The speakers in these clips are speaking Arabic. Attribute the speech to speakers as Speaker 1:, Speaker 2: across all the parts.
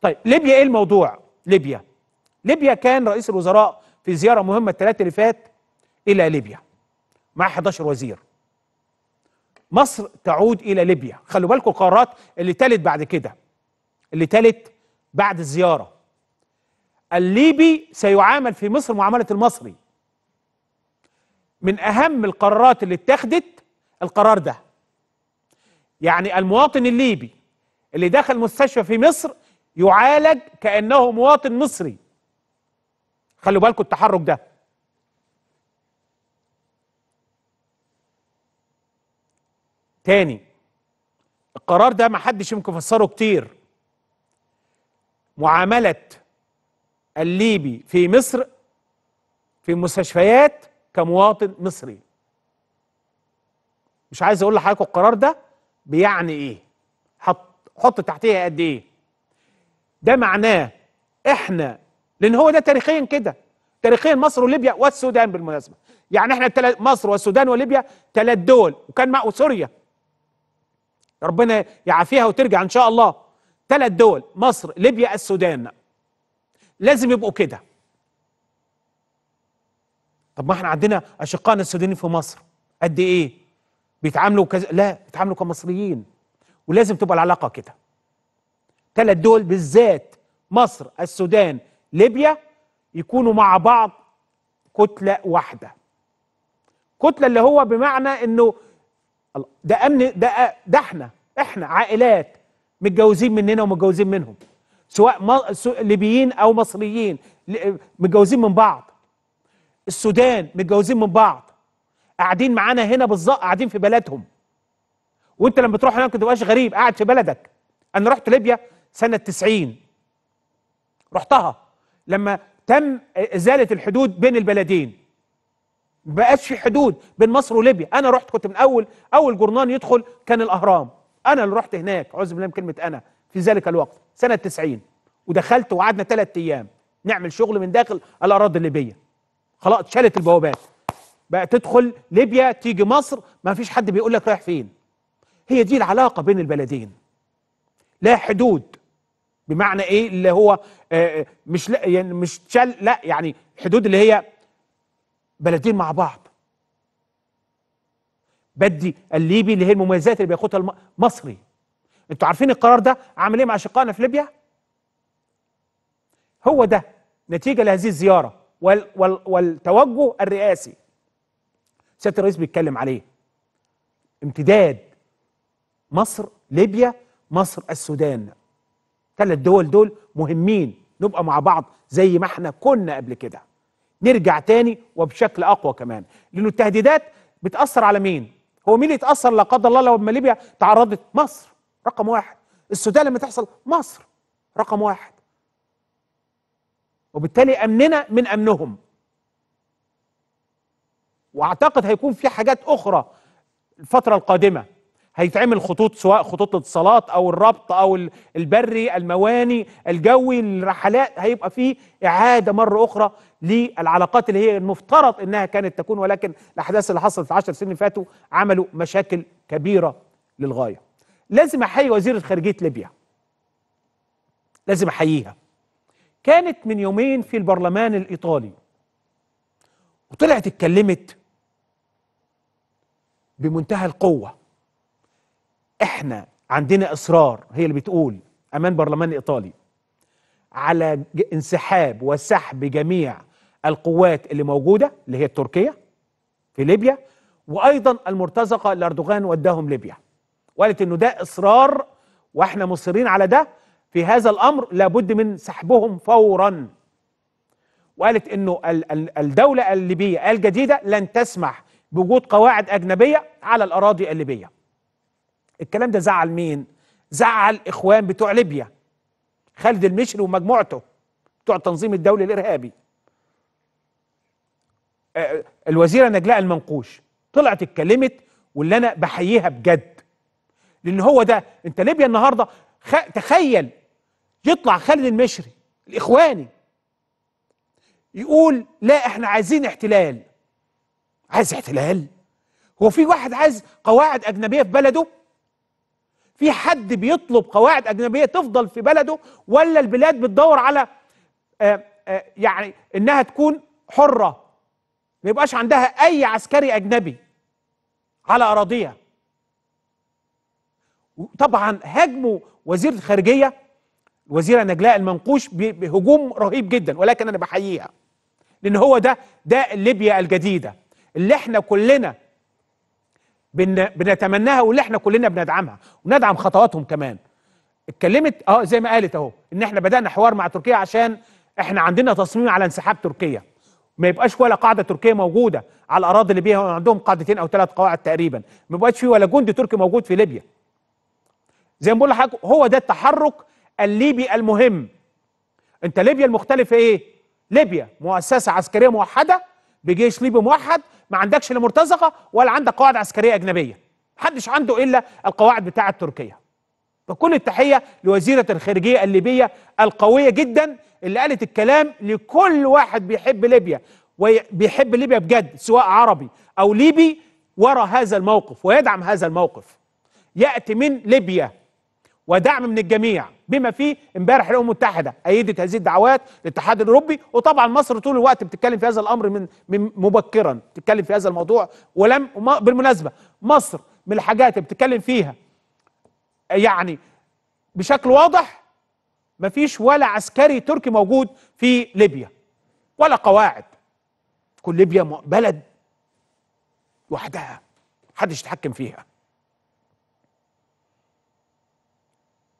Speaker 1: طيب ليبيا ايه الموضوع ليبيا ليبيا كان رئيس الوزراء في زياره مهمه الثلاثة اللي فات الى ليبيا مع 11 وزير مصر تعود الى ليبيا خلوا بالكم القرارات اللي تلت بعد كده اللي تلت بعد الزياره الليبي سيعامل في مصر معامله المصري من اهم القرارات اللي اتخذت القرار ده يعني المواطن الليبي اللي دخل مستشفى في مصر يعالج كأنه مواطن مصري خلوا بالكم التحرك ده تاني القرار ده ما حدش يمكن يفسره كتير معاملة الليبي في مصر في مستشفيات كمواطن مصري مش عايز اقول لحضرتك القرار ده بيعني ايه حط حط تحتيها قد ايه ده معناه احنا لان هو ده تاريخيا كده تاريخيا مصر وليبيا والسودان بالمناسبه يعني احنا مصر والسودان وليبيا ثلاث دول وكان مع سوريا ربنا يعافيها وترجع ان شاء الله ثلاث دول مصر ليبيا السودان لازم يبقوا كده طب ما احنا عندنا اشقائنا السودانيين في مصر قد ايه بيتعاملوا كز... لا بيتعاملوا كمصريين ولازم تبقى العلاقه كده الثلاث دول بالذات مصر السودان ليبيا يكونوا مع بعض كتلة واحدة كتلة اللي هو بمعنى انه ده امن ده ده احنا احنا عائلات متجوزين مننا ومتجوزين منهم سواء ليبيين او مصريين متجوزين من بعض السودان متجوزين من بعض قاعدين معانا هنا بالظبط قاعدين في بلدهم وانت لما تروح هناك ما تبقاش غريب قاعد في بلدك انا رحت ليبيا سنة 90 رحتها لما تم إزالة الحدود بين البلدين بقاش في حدود بين مصر وليبيا أنا رحت كنت من أول أول جرنان يدخل كان الأهرام أنا اللي رحت هناك أعوذ بالله من كلمة أنا في ذلك الوقت سنة 90 ودخلت وقعدنا ثلاث أيام نعمل شغل من داخل الأراضي الليبية خلاص اتشالت البوابات بقى تدخل ليبيا تيجي مصر ما فيش حد بيقول لك رايح فين هي دي العلاقة بين البلدين لا حدود بمعنى ايه اللي هو آه، آه، مش لا يعني مش شل لا يعني حدود اللي هي بلدين مع بعض بدي الليبي اللي هي المميزات اللي بياخدها المصري انتوا عارفين القرار ده عامل ايه مع اشقائنا في ليبيا هو ده نتيجه لهذه الزياره وال وال والتوجه الرئاسي سياده الرئيس بيتكلم عليه امتداد مصر ليبيا مصر السودان ثلاث دول دول مهمين نبقى مع بعض زي ما احنا كنا قبل كده نرجع تاني وبشكل اقوى كمان لانه التهديدات بتاثر على مين هو مين اللي يتاثر لا قدر الله لو لما ليبيا تعرضت مصر رقم واحد السودان لما تحصل مصر رقم واحد وبالتالي امننا من امنهم واعتقد هيكون في حاجات اخرى الفتره القادمه هيتعمل خطوط سواء خطوط الاتصالات او الربط او البري المواني الجوي الرحلات هيبقى فيه اعاده مره اخرى للعلاقات اللي هي المفترض انها كانت تكون ولكن الاحداث اللي حصلت في 10 سنين فاتوا عملوا مشاكل كبيره للغايه لازم احيي وزير خارجيه ليبيا لازم احييها كانت من يومين في البرلمان الايطالي وطلعت اتكلمت بمنتهى القوه احنا عندنا اصرار هي اللي بتقول امام برلمان ايطالي على انسحاب وسحب جميع القوات اللي موجوده اللي هي التركيه في ليبيا وايضا المرتزقه اللي اردوغان وداهم ليبيا وقالت انه ده اصرار واحنا مصرين على ده في هذا الامر لابد من سحبهم فورا وقالت انه الدوله الليبيه الجديده لن تسمح بوجود قواعد اجنبيه على الاراضي الليبيه الكلام ده زعل مين زعل اخوان بتوع ليبيا خالد المشري ومجموعته بتوع التنظيم الدولي الارهابي آه، آه، الوزيره نجلاء المنقوش طلعت اتكلمت واللي انا بحييها بجد لان هو ده انت ليبيا النهارده خ... تخيل يطلع خالد المشري الاخواني يقول لا احنا عايزين احتلال عايز احتلال هو في واحد عايز قواعد اجنبيه في بلده في حد بيطلب قواعد اجنبيه تفضل في بلده ولا البلاد بتدور على آه، آه، يعني انها تكون حره ما يبقاش عندها اي عسكري اجنبي على اراضيها طبعا هاجموا وزير الخارجيه الوزيره نجلاء المنقوش بهجوم رهيب جدا ولكن انا بحييها لان هو ده ده ليبيا الجديده اللي احنا كلنا بن... بنتمناها واللي احنا كلنا بندعمها وندعم خطواتهم كمان اتكلمت اه زي ما قالت اهو ان احنا بدانا حوار مع تركيا عشان احنا عندنا تصميم على انسحاب تركيا ما يبقاش ولا قاعده تركيه موجوده على الاراضي اللي بيها عندهم قاعدتين او ثلاث قواعد تقريبا ما يبقاش في ولا جندي تركي موجود في ليبيا زي ما بقول لحضرتك هو ده التحرك الليبي المهم انت ليبيا المختلفه ايه ليبيا مؤسسه عسكريه موحده بجيش ليبي موحد ما عندكش لا مرتزقه ولا عندك قواعد عسكريه اجنبيه محدش عنده الا القواعد بتاعه تركيا فكل التحيه لوزيره الخارجيه الليبيه القويه جدا اللي قالت الكلام لكل واحد بيحب ليبيا وبيحب ليبيا بجد سواء عربي او ليبي ورا هذا الموقف ويدعم هذا الموقف ياتي من ليبيا ودعم من الجميع بما فيه امبارح الامم المتحده ايدت هذه الدعوات الاتحاد الاوروبي وطبعا مصر طول الوقت بتتكلم في هذا الامر من من مبكرا بتتكلم في هذا الموضوع ولم بالمناسبه مصر من الحاجات اللي بتتكلم فيها يعني بشكل واضح مفيش ولا عسكري تركي موجود في ليبيا ولا قواعد تكون ليبيا بلد وحدها محدش يتحكم فيها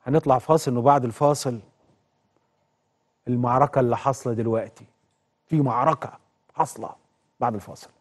Speaker 1: هنطلع فاصل وبعد الفاصل المعركة اللي حاصلة دلوقتي في معركة حاصلة بعد الفاصل